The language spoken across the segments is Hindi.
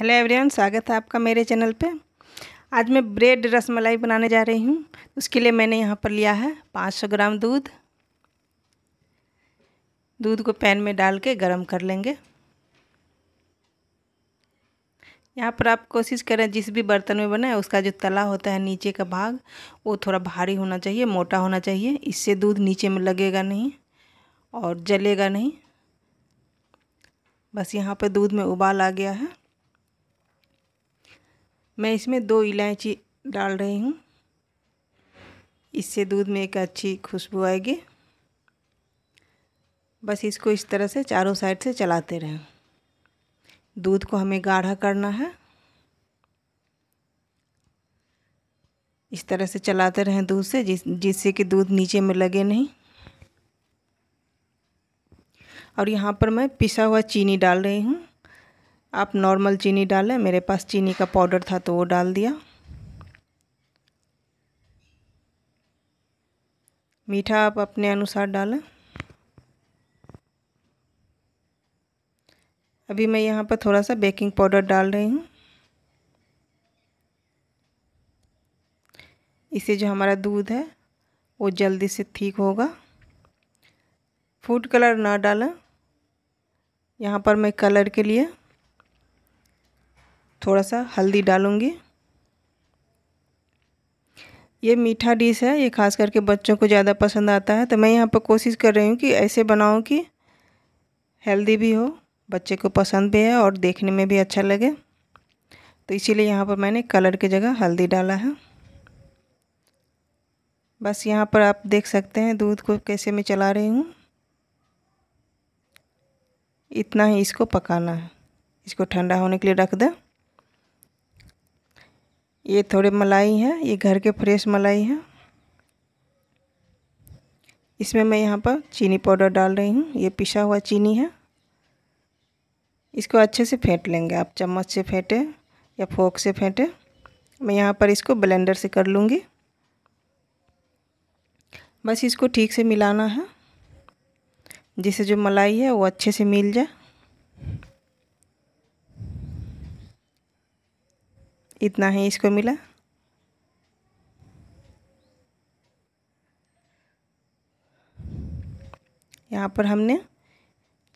हेलो एवरीवन स्वागत है आपका मेरे चैनल पे आज मैं ब्रेड रसमलाई बनाने जा रही हूँ उसके लिए मैंने यहाँ पर लिया है 500 ग्राम दूध दूध को पैन में डाल के गर्म कर लेंगे यहाँ पर आप कोशिश करें जिस भी बर्तन में बनाए उसका जो तला होता है नीचे का भाग वो थोड़ा भारी होना चाहिए मोटा होना चाहिए इससे दूध नीचे में लगेगा नहीं और जलेगा नहीं बस यहाँ पर दूध में उबाल आ गया है मैं इसमें दो इलायची डाल रही हूँ इससे दूध में एक अच्छी खुशबू आएगी बस इसको इस तरह से चारों साइड से चलाते रहें दूध को हमें गाढ़ा करना है इस तरह से चलाते रहें दूध से जिस जिससे कि दूध नीचे में लगे नहीं और यहाँ पर मैं पिसा हुआ चीनी डाल रही हूँ आप नॉर्मल चीनी डालें मेरे पास चीनी का पाउडर था तो वो डाल दिया मीठा आप अपने अनुसार डालें अभी मैं यहाँ पर थोड़ा सा बेकिंग पाउडर डाल रही हूँ इससे जो हमारा दूध है वो जल्दी से ठीक होगा फूड कलर ना डालें यहाँ पर मैं कलर के लिए थोड़ा सा हल्दी डालूँगी ये मीठा डिश है ये खास करके बच्चों को ज़्यादा पसंद आता है तो मैं यहाँ पर कोशिश कर रही हूँ कि ऐसे बनाऊँ कि हेल्दी भी हो बच्चे को पसंद भी है और देखने में भी अच्छा लगे तो इसीलिए यहाँ पर मैंने कलर की जगह हल्दी डाला है बस यहाँ पर आप देख सकते हैं दूध को कैसे मैं चला रही हूँ इतना ही इसको पकाना है इसको ठंडा होने के लिए रख दें ये थोड़े मलाई हैं ये घर के फ्रेश मलाई हैं इसमें मैं यहाँ पर चीनी पाउडर डाल रही हूँ ये पिसा हुआ चीनी है इसको अच्छे से फेंट लेंगे आप चम्मच से फेंटें या फोक से फेंटें मैं यहाँ पर इसको ब्लेंडर से कर लूँगी बस इसको ठीक से मिलाना है जिससे जो मलाई है वो अच्छे से मिल जाए इतना ही इसको मिला यहाँ पर हमने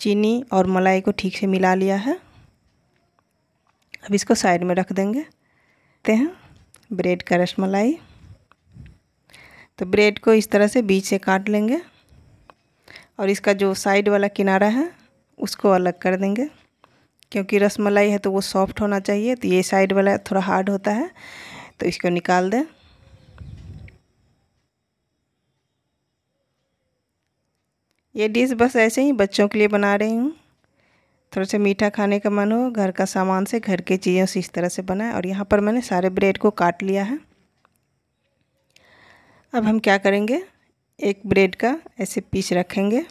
चीनी और मलाई को ठीक से मिला लिया है अब इसको साइड में रख देंगे ते हैं ब्रेड का रस मलाई तो ब्रेड को इस तरह से बीच से काट लेंगे और इसका जो साइड वाला किनारा है उसको अलग कर देंगे क्योंकि रसमलाई है तो वो सॉफ्ट होना चाहिए तो ये साइड वाला थोड़ा हार्ड होता है तो इसको निकाल दें ये डिश बस ऐसे ही बच्चों के लिए बना रही हूँ थोड़ा सा मीठा खाने का मन हो घर का सामान से घर के चीज़ों से इस तरह से बनाए और यहाँ पर मैंने सारे ब्रेड को काट लिया है अब हम क्या करेंगे एक ब्रेड का ऐसे पीस रखेंगे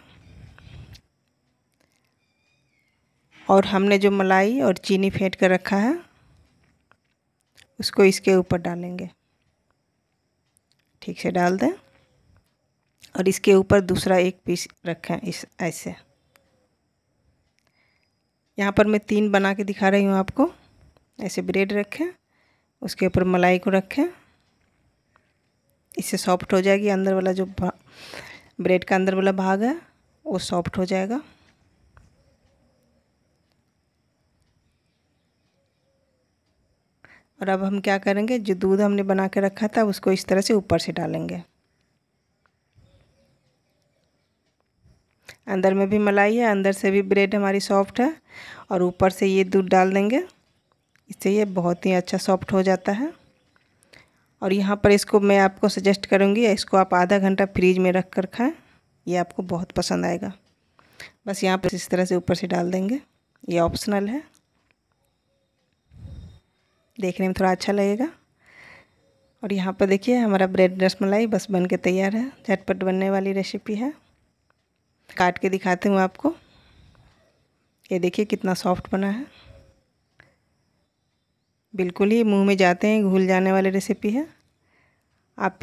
और हमने जो मलाई और चीनी फेंट कर रखा है उसको इसके ऊपर डालेंगे ठीक से डाल दें और इसके ऊपर दूसरा एक पीस रखें इस ऐसे यहाँ पर मैं तीन बना के दिखा रही हूँ आपको ऐसे ब्रेड रखें उसके ऊपर मलाई को रखें इससे सॉफ्ट हो जाएगी अंदर वाला जो ब्रेड का अंदर वाला भाग है वो सॉफ्ट हो जाएगा और अब हम क्या करेंगे जो दूध हमने बना के रखा था उसको इस तरह से ऊपर से डालेंगे अंदर में भी मलाई है अंदर से भी ब्रेड हमारी सॉफ्ट है और ऊपर से ये दूध डाल देंगे इससे ये बहुत ही अच्छा सॉफ्ट हो जाता है और यहाँ पर इसको मैं आपको सजेस्ट करूँगी इसको आप आधा घंटा फ्रीज में रख कर खाएँ ये आपको बहुत पसंद आएगा बस यहाँ पर इस तरह से ऊपर से डाल देंगे ये ऑप्शनल है देखने में थोड़ा अच्छा लगेगा और यहाँ पर देखिए हमारा ब्रेड रसमलाई बस बन के तैयार है झटपट बनने वाली रेसिपी है काट के दिखाती हूँ आपको ये देखिए कितना सॉफ्ट बना है बिल्कुल ही मुंह में जाते हैं घुल जाने वाली रेसिपी है आप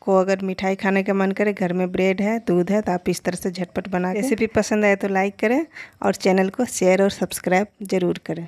को अगर मिठाई खाने का मन करे घर में ब्रेड है दूध है तो आप इस तरह से झटपट बना रेसिपी पसंद आए तो लाइक करें और चैनल को शेयर और सब्सक्राइब ज़रूर करें